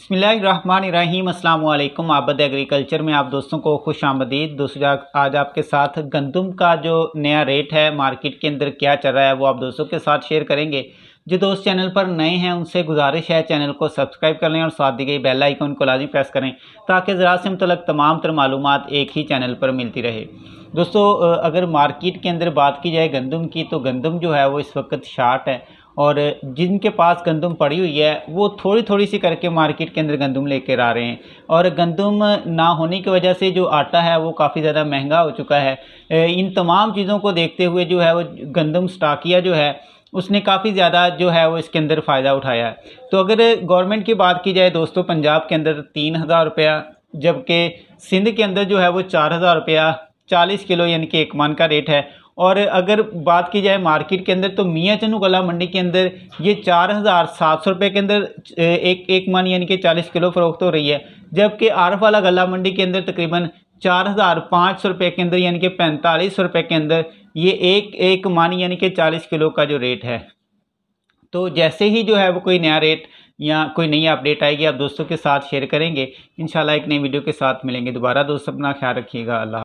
बसमीम अल्लाम आबद एग्रीकल्चर में आप दोस्तों को खुश आमदीद दूसरा आज आपके साथ गंदम का जो नया रेट है मार्केट के अंदर क्या चल रहा है वो आप दोस्तों के साथ शेयर करेंगे जो दोस्त चैनल पर नए हैं उनसे गुजारिश है चैनल को सब्सक्राइब कर लें और साथ दी गई बेल आइकन को लाजी प्रेस करें ताकि ज़रा से मतलब तमाम तर मालूम एक ही चैनल पर मिलती रहे दोस्तों अगर मार्केट के अंदर बात की जाए गंदम की तो गंदम जो है वो इस वक्त शार्ट है और जिनके पास गंदम पड़ी हुई है वो थोड़ी थोड़ी सी करके मार्केट के अंदर गंदम लेकर आ रहे हैं और गंदम ना होने की वजह से जो आटा है वो काफ़ी ज़्यादा महंगा हो चुका है इन तमाम चीज़ों को देखते हुए जो है वो गंदम स्टाकिया जो है उसने काफ़ी ज़्यादा जो है वो इसके अंदर फ़ायदा उठाया है तो अगर गवर्नमेंट की बात की जाए दोस्तों पंजाब के अंदर तीन हज़ार रुपया जबकि सिंध के अंदर जो है वो चार हज़ार रुपया चालीस किलो यानी कि एक मान का रेट है और अगर बात की जाए मार्केट के अंदर तो मियाँ चनू गला मंडी के अंदर ये चार हज़ार सात सौ रुपये के अंदर एक एक मान यानी कि चालीस किलो फरोख्त हो रही है जबकि आरफ वाला गला मंडी के अंदर तकरीबन चार हज़ार पाँच सौ रुपये के अंदर यानी कि पैंतालीस सौ रुपये के अंदर ये एक एक मान यानी कि चालीस किलो का जो रेट है तो जैसे ही जो है वो कोई नया रेट या कोई नई अपडेट आएगी आप दोस्तों के साथ शेयर करेंगे इन एक नई वीडियो के साथ मिलेंगे दोबारा दोस्त अपना ख्याल रखिएगा अल्लाह